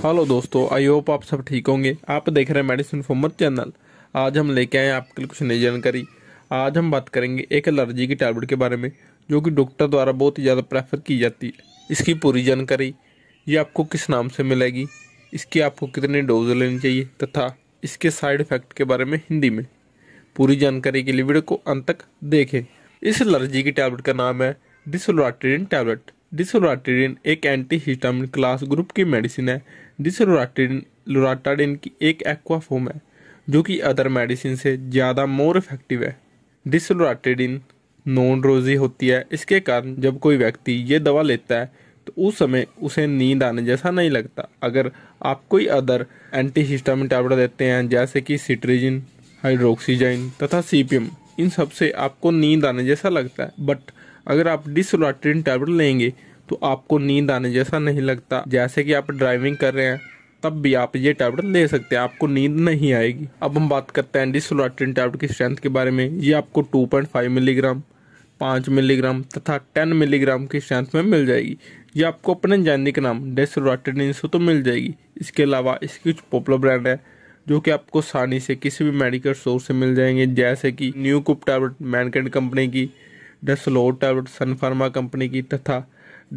hello दोस्तों I hope आप सब ठीक होंगे आप देख रहे हैं मेडिसिन फॉर्मर चैनल आज हम लेके आए आपके लिए कुछ नई जानकारी आज हम बात करेंगे एक एलर्जी की टैबलेट के बारे में जो कि डॉक्टर द्वारा बहुत ही ज़्यादा प्रेफर की जाती है इसकी पूरी जानकारी ये आपको किस नाम से मिलेगी इसकी आपको कितनी डोज लेनी चाहिए तथा इसके साइड इफ़ेक्ट के बारे में हिंदी में पूरी जानकारी के लिए वीडियो को अंत तक देखें इस एलर्जी की टैबलेट का नाम है डिसोलाट्रीन टैबलेट डिसोराटेडिन एक एंटी हिस्टामिन क्लास ग्रुप की मेडिसिन है डिसोराटेडिन लोराटाडिन की एक एक्वा फॉर्म है जो कि अदर मेडिसिन से ज़्यादा मोर इफेक्टिव है डिसोराटेडिन नॉन रोजी होती है इसके कारण जब कोई व्यक्ति ये दवा लेता है तो उस समय उसे नींद आने जैसा नहीं लगता अगर आप कोई अदर एंटी हिस्टामिन टैबलेट देते हैं जैसे कि सिट्रीजिन हाइड्रोक्सीजाइन तथा सीपीएम इन सबसे आपको नींद आने जैसा लगता है बट अगर आप डिसोलाट्रिन टैबलेट लेंगे तो आपको नींद आने जैसा नहीं लगता जैसे कि आप ड्राइविंग कर रहे हैं तब भी आप ये टैबलेट ले सकते हैं आपको नींद नहीं आएगी अब हम बात करते हैं डिसोलाट्रिन टैबलेट की स्ट्रेंथ के बारे में ये आपको 2.5 मिलीग्राम 5 मिलीग्राम तथा 10 मिलीग्राम की स्ट्रेंथ में मिल जाएगी ये आपको अपने जैनिक नाम डेसोलाट्रिन से तो मिल जाएगी इसके अलावा इसकी कुछ पॉपुलर ब्रांड है जो कि आपको आसानी से किसी भी मेडिकल स्टोर से मिल जाएंगे जैसे कि न्यू कुप टैबलेट मैनकेंड कंपनी की डेसलो टैबलेट सन फार्मा कंपनी की तथा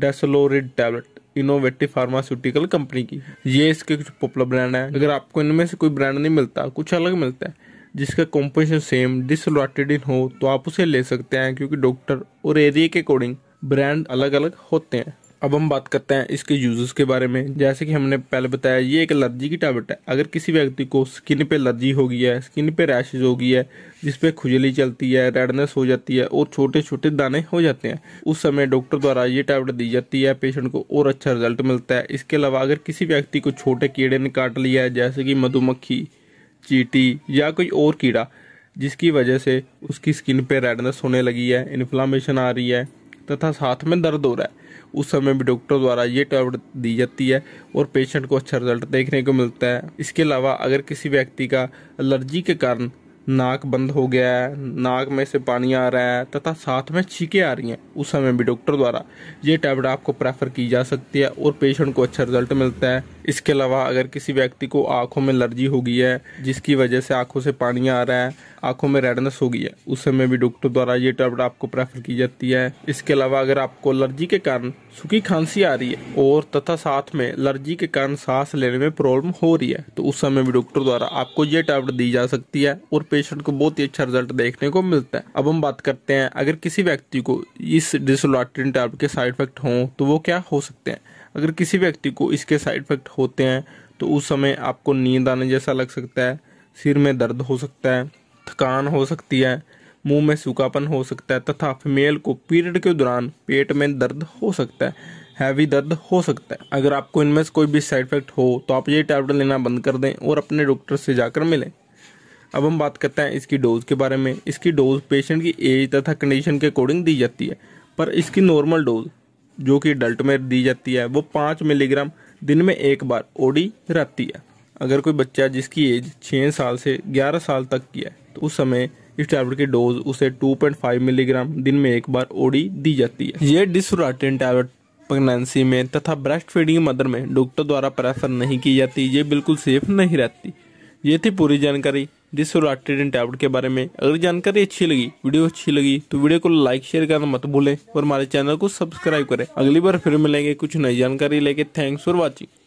डेसलोरिड टैबलेट इनोवेटिव फार्मास्यूटिकल कंपनी की ये इसके कुछ पॉपुलर ब्रांड है अगर आपको इनमें से कोई ब्रांड नहीं मिलता कुछ अलग मिलता है जिसका कॉम्पोजिशन सेम डिसलोटिडिन हो तो आप उसे ले सकते हैं क्योंकि डॉक्टर और एरिया के अकॉर्डिंग ब्रांड अलग अलग होते हैं अब हम बात करते हैं इसके यूजेस के बारे में जैसे कि हमने पहले बताया ये एक एलर्जी की टैबलेट है अगर किसी व्यक्ति को स्किन पे एलर्जी हो गई है स्किन पे रैशेज हो गई है जिस पे खुजली चलती है रेडनेस हो जाती है और छोटे छोटे दाने हो जाते हैं उस समय डॉक्टर द्वारा ये टैबलेट दी जाती है पेशेंट को और अच्छा रिजल्ट मिलता है इसके अलावा अगर किसी व्यक्ति को छोटे कीड़े ने काट लिया है जैसे कि मधुमक्खी चीटी या कोई और कीड़ा जिसकी वजह से उसकी स्किन पे रेडनेस होने लगी है इन्फ्लामेशन आ रही है तथा साथ में दर्द हो रहा है उस समय भी डॉक्टर द्वारा ये टैबलेट दी जाती है और पेशेंट को अच्छा रिजल्ट देखने को मिलता है इसके अलावा अगर किसी व्यक्ति का एलर्जी के कारण नाक बंद हो गया है नाक में से पानी आ रहा है तथा साथ में छीके आ रही हैं उस समय भी डॉक्टर द्वारा ये टैबलेट आपको प्रेफर की जा सकती है और पेशेंट को अच्छा रिजल्ट मिलता है इसके अलावा अगर किसी व्यक्ति को आंखों में एलर्जी हो गई है जिसकी वजह से आंखों से पानी आ रहा है आंखों में रेडनेस हो गई है उस समय भी डॉक्टर द्वारा ये टैबलेट आपको प्रेफर की जाती है इसके अलावा अगर आपको एलर्जी के कारण सूखी खांसी आ रही है और तथा साथ में एलर्जी के कारण सांस लेने में प्रॉब्लम हो रही है तो उस समय भी डॉक्टर द्वारा आपको ये टैबलेट दी जा सकती है और पेशेंट को बहुत ही अच्छा रिजल्ट देखने को मिलता है अब हम बात करते हैं अगर किसी व्यक्ति को इस डिसोलाट्रिन टैबलेट के साइड इफेक्ट हों तो वो क्या हो सकते हैं अगर किसी व्यक्ति को इसके साइड इफेक्ट होते हैं तो उस समय आपको नींद आने जैसा लग सकता है सिर में दर्द हो सकता है थकान हो सकती है मुंह में सूखापन हो सकता है तथा फीमेल को पीरियड के दौरान पेट में दर्द हो सकता है हैवी दर्द हो सकता है अगर आपको इनमें से कोई भी साइड इफेक्ट हो तो आप ये टैबलेट लेना बंद कर दें और अपने डॉक्टर से जाकर मिलें अब हम बात करते हैं इसकी डोज के बारे में इसकी डोज पेशेंट की एज तथा कंडीशन के अकॉर्डिंग दी जाती है पर इसकी नॉर्मल डोज जो कि अडल्ट में दी जाती है वो पाँच मिलीग्राम दिन में एक बार ओडी रहती है अगर कोई बच्चा जिसकी एज छः साल से ग्यारह साल तक की है तो उस समय इस टैबलेट की डोज उसे 2.5 मिलीग्राम दिन में एक बार ओडी दी जाती है यह डिसोराटिन टैबलेट प्रेगनेंसी में तथा ब्रेस्ट फीडिंग मदर में डॉक्टर द्वारा प्रेफर नहीं की जाती ये बिल्कुल सेफ नहीं रहती ये थी पूरी जानकारी डिसोलाटेडेंट टैबलेट के बारे में अगर जानकारी अच्छी लगी वीडियो अच्छी लगी तो वीडियो को लाइक शेयर करना मत भूले और हमारे चैनल को सब्सक्राइब करें अगली बार फिर मिलेंगे कुछ नई जानकारी लेके थैंक्स फॉर वॉचिंग